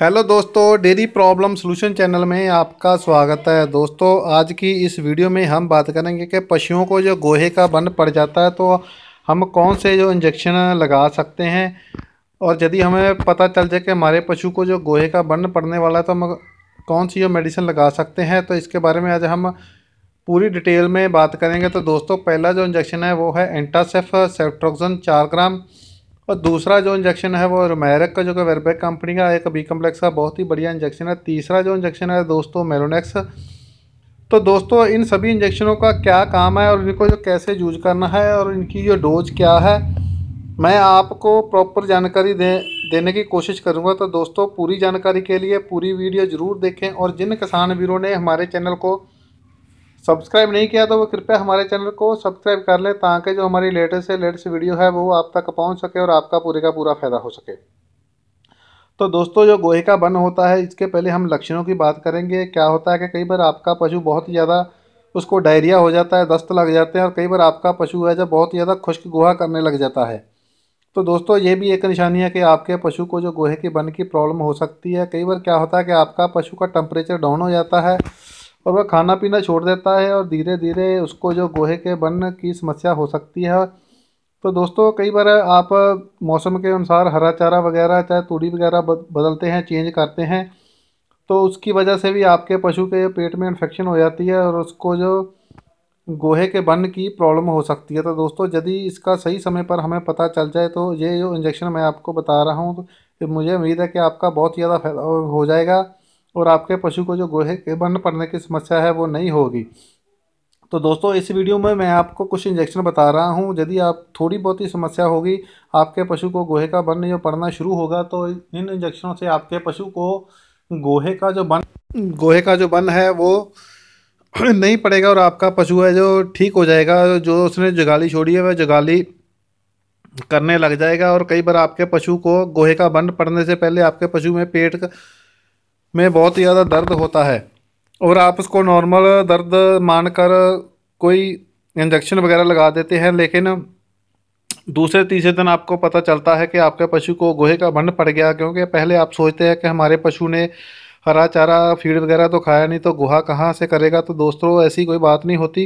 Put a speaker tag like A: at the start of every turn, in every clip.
A: hello दोस्तों dairy problem solution channel में आपका स्वागत है दोस्तों आज की इस वीडियो में हम बात करेंगे कि पशुओं को जो गोहे का बंद पड़ जाता है तो हम कौन से जो इंजेक्शन लगा सकते हैं और यदि हमें पता चल जाए कि हमारे पशु को जो गोहे का बंद पड़ने वाला है तो हम कौन सी जो मेडिसिन लगा सकते हैं तो इसके बारे में आज हम पूरी डिटेल में बात करेंगे तो दोस्तों पहला जो इंजेक्शन है वो है एंटासेफ सेफ्ट्रोक्सन चार ग्राम और दूसरा जो इंजेक्शन है वो रोमैरक का जो कि वेरबेक कंपनी का एक बी कम्प्लेक्स का बहुत ही बढ़िया इंजेक्शन है तीसरा जो इंजेक्शन है दोस्तों मेलोनेक्स तो दोस्तों इन सभी इंजेक्शनों का क्या काम है और इनको जो कैसे यूज करना है और इनकी जो डोज क्या है मैं आपको प्रॉपर जानकारी दे देने की कोशिश करूंगा तो दोस्तों पूरी जानकारी के लिए पूरी वीडियो ज़रूर देखें और जिन किसान वीरों ने हमारे चैनल को सब्सक्राइब नहीं किया तो वो कृपया हमारे चैनल को सब्सक्राइब कर लें ताकि जो हमारी लेटेस्ट से लेटेस्ट वीडियो है वो आप तक पहुंच सके और आपका पूरे का पूरा फ़ायदा हो सके तो दोस्तों जो गोहे का बन होता है इसके पहले हम लक्षणों की बात करेंगे क्या होता है कि कई बार आपका पशु बहुत ही ज़्यादा उसको डायरिया हो जाता है दस्त लग जाते हैं और कई बार आपका पशु है जब बहुत ही ज़्यादा खुश्क गोहा करने लग जाता है तो दोस्तों ये भी एक निशानी है कि आपके पशु को जो गोहे के बन की प्रॉब्लम हो सकती है कई बार क्या होता है कि आपका पशु का टेम्परेचर डाउन हो जाता है और वह खाना पीना छोड़ देता है और धीरे धीरे उसको जो गोहे के बन की समस्या हो सकती है तो दोस्तों कई बार आप मौसम के अनुसार हरा चारा वगैरह चाहे तूड़ी वगैरह बदलते हैं चेंज करते हैं तो उसकी वजह से भी आपके पशु के पेट में इन्फेक्शन हो जाती है और उसको जो गोहे के बन की प्रॉब्लम हो सकती है तो दोस्तों यदि इसका सही समय पर हमें पता चल जाए तो ये जो इंजेक्शन मैं आपको बता रहा हूँ तो मुझे उम्मीद है कि आपका बहुत ज़्यादा फायदा हो जाएगा और आपके पशु को जो गोहे के बन पड़ने की समस्या है वो नहीं होगी तो दोस्तों इस वीडियो में मैं आपको कुछ इंजेक्शन बता रहा हूं यदि आप थोड़ी बहुत ही समस्या होगी आपके पशु को गोहे का बन जो पड़ना शुरू होगा तो इन इंजेक्शनों से आपके पशु को गोहे का जो बन गोहे का जो बन है वो नहीं पड़ेगा और आपका पशु है जो ठीक हो जाएगा जो उसने जगाली छोड़ी है वह जगाली करने लग जाएगा और कई बार आपके पशु को गोहे का बंद पड़ने से पहले आपके पशु में पेट का में बहुत ही ज़्यादा दर्द होता है और आप उसको नॉर्मल दर्द मानकर कोई इंजेक्शन वगैरह लगा देते हैं लेकिन दूसरे तीसरे दिन आपको पता चलता है कि आपके पशु को गोहे का बंद पड़ गया क्योंकि पहले आप सोचते हैं कि हमारे पशु ने हरा चारा फीड वगैरह तो खाया नहीं तो गोहा कहाँ से करेगा तो दोस्तों ऐसी कोई बात नहीं होती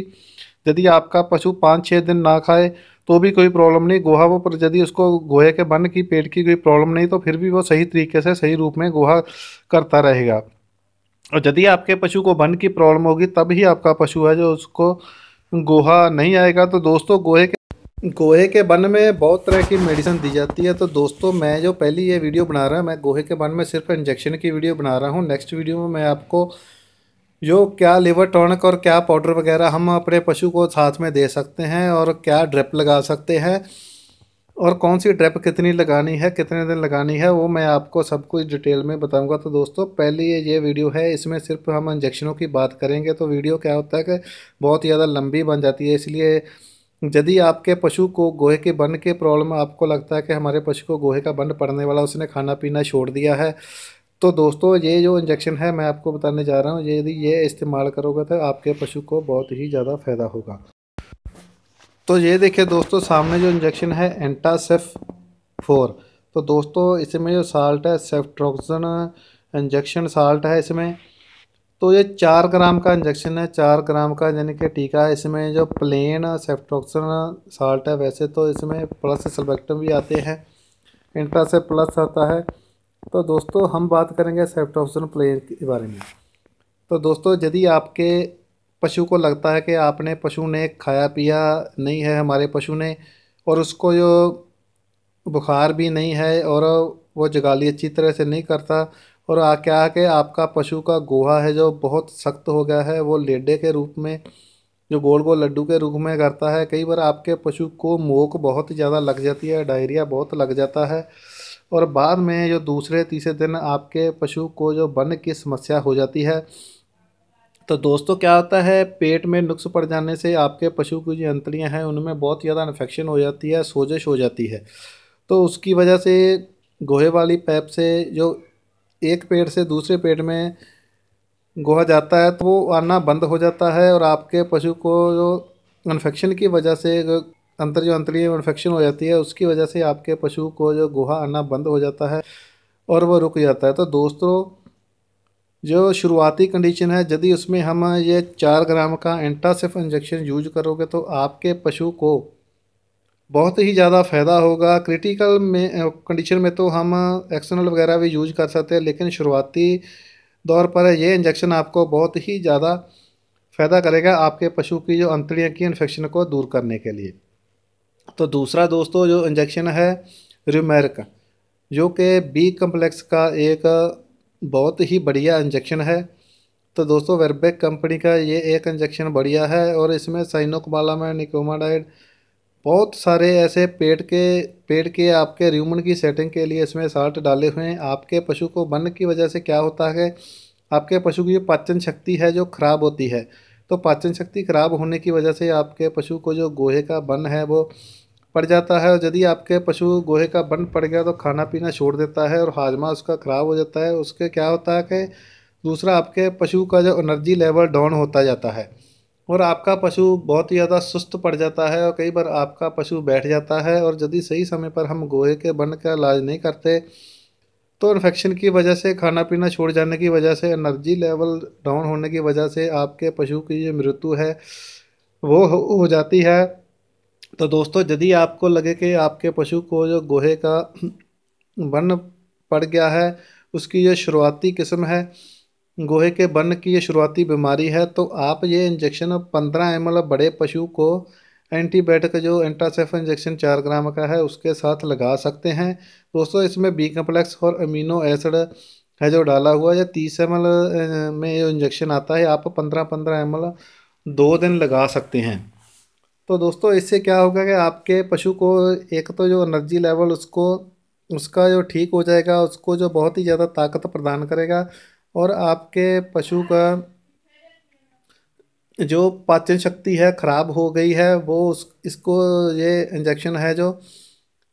A: यदि आपका पशु पाँच छः दिन ना खाए तो भी कोई प्रॉब्लम नहीं गोहा वो पर यदि उसको गोहे के बन की पेट की कोई प्रॉब्लम नहीं तो फिर भी वो सही तरीके से सही रूप में गोहा करता रहेगा और यदि आपके पशु को बन की प्रॉब्लम होगी तब ही आपका पशु है जो उसको गोहा नहीं आएगा तो दोस्तों गोहे के गोहे के बन में बहुत तरह की मेडिसिन दी जाती है तो दोस्तों मैं जो पहली ये वीडियो बना रहा हूँ मैं गोहे के बन में सिर्फ इंजेक्शन की वीडियो बना रहा हूँ नेक्स्ट वीडियो में मैं आपको जो क्या लिवर टॉनिक और क्या पाउडर वगैरह हम अपने पशु को साथ में दे सकते हैं और क्या ड्रिप लगा सकते हैं और कौन सी ड्रिप कितनी लगानी है कितने दिन लगानी है वो मैं आपको सब कुछ डिटेल में बताऊंगा तो दोस्तों पहली ये वीडियो है इसमें सिर्फ हम इंजेक्शनों की बात करेंगे तो वीडियो क्या होता है कि बहुत ज़्यादा लंबी बन जाती है इसलिए यदि आपके पशु को गोहे के बंड के प्रॉब्लम आपको लगता है कि हमारे पशु को गोहे का बंड पड़ने वाला उसने खाना पीना छोड़ दिया है तो दोस्तों ये जो इंजेक्शन है मैं आपको बताने जा रहा हूँ ये यदि ये इस्तेमाल करोगे तो आपके पशु को बहुत ही ज़्यादा फ़ायदा होगा तो ये देखिए दोस्तों सामने जो इंजेक्शन है एंटासेफ फोर तो दोस्तों इसमें जो साल्ट है सेफ्ट्रोक्सन इंजेक्शन साल्ट है इसमें तो ये चार ग्राम का इंजेक्शन है चार ग्राम का यानी कि टीका है इसमें जो प्लेन सेफ्ट्रोक्सन साल्ट है वैसे तो इसमें प्लस सल्बेक्टम भी आते हैं इंटासेफ से प्लस आता है तो दोस्तों हम बात करेंगे सेप्टोप्सन प्लेयर के बारे में तो दोस्तों यदि आपके पशु को लगता है कि आपने पशु ने खाया पिया नहीं है हमारे पशु ने और उसको जो बुखार भी नहीं है और वो जगाली अच्छी तरह से नहीं करता और आ क्या है कि आपका पशु का गोहा है जो बहुत सख्त हो गया है वो लेडे के रूप में जो गोल गोल लड्डू के रूप में करता है कई बार आपके पशु को मोक बहुत ज़्यादा लग जाती है डायरिया बहुत लग जाता है और बाद में जो दूसरे तीसरे दिन आपके पशु को जो बन की समस्या हो जाती है तो दोस्तों क्या होता है पेट में नुक्स पड़ जाने से आपके पशु की जो अंतलियाँ हैं उनमें बहुत ज़्यादा इन्फेक्शन हो जाती है सोजश हो जाती है तो उसकी वजह से गोहे वाली पैप से जो एक पेट से दूसरे पेट में गोहा जाता है तो वो आना बंद हो जाता है और आपके पशु को जो इन्फेक्शन की वजह से अंतर जो अंतड़ियों में इन्फेक्शन हो जाती है उसकी वजह से आपके पशु को जो गुहा आना बंद हो जाता है और वह रुक जाता है तो दोस्तों जो शुरुआती कंडीशन है यदि उसमें हम ये चार ग्राम का एंटासिफ इंजेक्शन यूज करोगे तो आपके पशु को बहुत ही ज़्यादा फ़ायदा होगा क्रिटिकल में कंडीशन में तो हम एक्सनल वगैरह भी यूज कर सकते हैं लेकिन शुरुआती दौर पर यह इंजेक्शन आपको बहुत ही ज़्यादा फ़ायदा करेगा आपके पशु की जो अंतड़ियाँ की इन्फेक्शन को दूर करने के लिए तो दूसरा दोस्तों जो इंजेक्शन है रिमेरिक जो कि बी कम्प्लेक्स का एक बहुत ही बढ़िया इंजेक्शन है तो दोस्तों वेरबेक कंपनी का ये एक इंजेक्शन बढ़िया है और इसमें साइनोकबाला में निकोमाडाइड बहुत सारे ऐसे पेट के पेट के आपके र्यूमन की सेटिंग के लिए इसमें साल्ट डाले हुए हैं आपके पशु को बन की वजह से क्या होता है आपके पशु की जो पाचन शक्ति है जो खराब होती है तो पाचन शक्ति खराब होने की वजह से आपके पशु को जो गोहे का बन है वो पड़ जाता है और यदि आपके पशु गोहे का बन पड़ गया तो खाना पीना छोड़ देता है और हाजमा उसका ख़राब हो जाता है उसके क्या होता है कि दूसरा आपके पशु का जो एनर्जी लेवल डाउन होता जाता है और आपका पशु बहुत ही ज़्यादा सुस्त पड़ जाता है और कई बार आपका पशु बैठ जाता है और यदि सही समय पर हम गोहे के बन का इलाज नहीं करते तो इन्फेक्शन की वजह से खाना पीना छोड़ जाने की वजह से एनर्जी लेवल डाउन होने की वजह से आपके पशु की जो मृत्यु है वो हो जाती है तो दोस्तों यदि आपको लगे कि आपके पशु को जो गोहे का बन पड़ गया है उसकी ये शुरुआती किस्म है गोहे के बन की ये शुरुआती बीमारी है तो आप ये इंजेक्शन पंद्रह एम बड़े पशु को एंटीबायोटिक जो एंट्रासेफ इंजेक्शन चार ग्राम का है उसके साथ लगा सकते हैं दोस्तों इसमें बी कम्प्लेक्स और अमीनो एसिड है जो डाला हुआ या तीस एम में जो इंजेक्शन आता है आप पंद्रह पंद्रह एम दो दिन लगा सकते हैं तो दोस्तों इससे क्या होगा कि आपके पशु को एक तो जो एनर्जी लेवल उसको उसका जो ठीक हो जाएगा उसको जो बहुत ही ज़्यादा ताकत प्रदान करेगा और आपके पशु का जो पाचन शक्ति है ख़राब हो गई है वो उस इसको ये इंजेक्शन है जो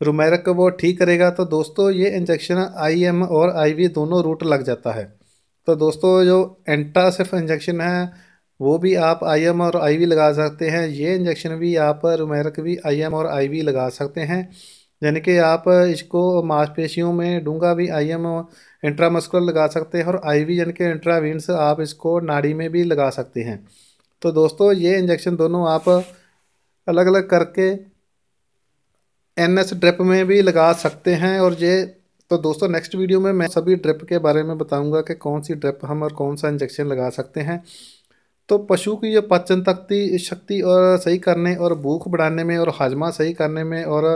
A: रुमेरक वो ठीक करेगा तो दोस्तों ये इंजेक्शन आईएम और आईवी दोनों रूट लग जाता है तो दोस्तों जो एंटा इंजेक्शन है वो भी आप आईएम और आईवी लगा सकते हैं ये इंजेक्शन भी आप रुमेरक भी आईएम और आईवी लगा सकते हैं यानी कि आप इसको मांसपेशियों में डूंगा भी आई एम इंट्रामस्कुलर लगा सकते हैं और आई वी यानी कि इंट्रावीन आप इसको नाड़ी में भी लगा सकते हैं तो दोस्तों ये इंजेक्शन दोनों आप अलग अलग करके एन एस ड्रिप में भी लगा सकते हैं और ये तो दोस्तों नेक्स्ट वीडियो में मैं सभी ड्रिप के बारे में बताऊंगा कि कौन सी ड्रिप हम और कौन सा इंजेक्शन लगा सकते हैं तो पशु की जो पाचन तकती शक्ति और सही करने और भूख बढ़ाने में और हाजमा सही करने में और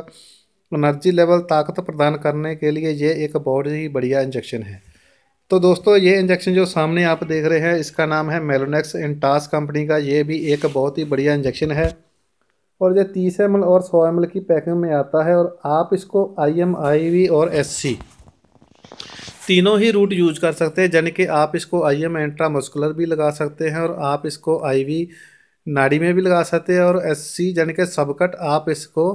A: एनर्जी लेवल ताकत प्रदान करने के लिए ये एक बहुत ही बढ़िया इंजेक्शन है तो दोस्तों ये इंजेक्शन जो सामने आप देख रहे हैं इसका नाम है मेलोनेक्स इंटास कंपनी का ये भी एक बहुत ही बढ़िया इंजेक्शन है और ये तीस एम और सौ एम की पैकिंग में आता है और आप इसको आई एम आई वी और एस सी तीनों ही रूट यूज कर सकते हैं यानी कि आप इसको आई एम एंट्रा मस्कुलर भी लगा सकते हैं और आप इसको आई वी नाड़ी में भी लगा सकते हैं और एस सी यानी कि सबकट आप इसको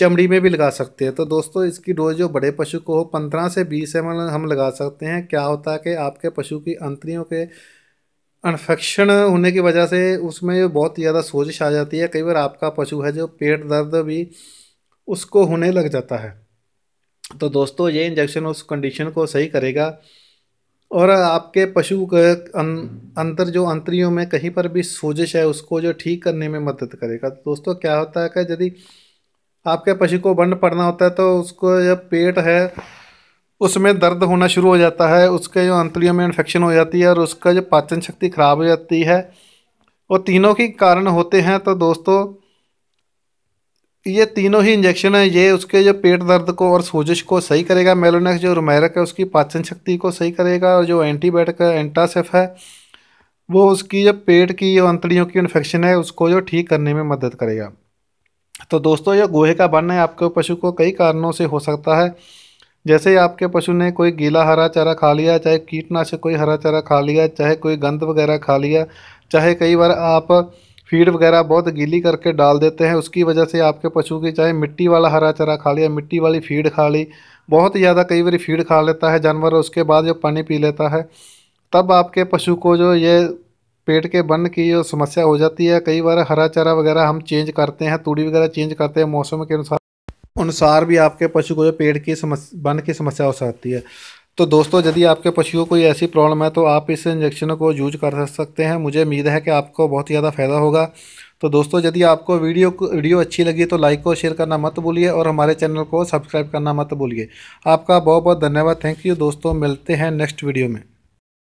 A: चमड़ी में भी लगा सकते हैं तो दोस्तों इसकी डोज जो बड़े पशु को हो पंद्रह से बीस एम हम लगा सकते हैं क्या होता है कि आपके पशु की अंतरियों के इन्फेक्शन होने की वजह से उसमें बहुत ज़्यादा सोजिश आ जाती है कई बार आपका पशु है जो पेट दर्द भी उसको होने लग जाता है तो दोस्तों ये इंजेक्शन उस कंडीशन को सही करेगा और आपके पशु के अंतर जो अंतरियों में कहीं पर भी सोजिश है उसको जो ठीक करने में मदद करेगा तो दोस्तों क्या होता है कि यदि आपके पशु को बंड पड़ना होता है तो उसको जब पेट है उसमें दर्द होना शुरू हो जाता है उसके जो अंतड़ियों में इन्फेक्शन हो जाती है और उसका जो पाचन शक्ति ख़राब हो जाती है वो तीनों के कारण होते हैं तो दोस्तों ये तीनों ही इंजेक्शन है ये उसके जो पेट दर्द को और सोजिश को सही करेगा मेलोनेक्स जो रोमैरक है उसकी पाचन शक्ति को सही करेगा और जो एंटीबायोटिक है एंटासेफ है वो उसकी जो पेट की जो अंतड़ियों की इन्फेक्शन है उसको जो ठीक करने में मदद करेगा तो दोस्तों यह गोहे का बनना आपके पशु को कई कारणों से हो सकता है जैसे आपके पशु ने कोई गीला हरा चारा खा लिया चाहे कीटनाशक कोई हरा चारा खा लिया चाहे कोई गंद वगैरह खा लिया चाहे कई बार आप फीड वगैरह बहुत गीली करके डाल देते हैं उसकी वजह से आपके पशु की चाहे मिट्टी वाला हरा चारा खा लिया मिट्टी वाली फीड खा ली बहुत ज़्यादा कई बार फीड खा लेता है जानवर उसके बाद जो पानी पी लेता है तब आपके पशु को जो ये पेट के बन की जो समस्या हो जाती है कई बार हरा चारा वगैरह हम चेंज करते हैं तूड़ी वगैरह चेंज करते हैं मौसम के अनुसार अनुसार भी आपके पशु को जो पेट की समस्या बन की समस्या हो सकती है तो दोस्तों यदि आपके पशु को कोई ऐसी प्रॉब्लम है तो आप इस इंजेक्शन को यूज कर सकते हैं मुझे उम्मीद है कि आपको बहुत ही ज़्यादा फायदा होगा तो दोस्तों यदि आपको वीडियो वीडियो अच्छी लगी तो लाइक और शेयर करना मत भूलिए और हमारे चैनल को सब्सक्राइब करना मत भूलिए आपका बहुत बहुत धन्यवाद थैंक यू दोस्तों मिलते हैं नेक्स्ट वीडियो में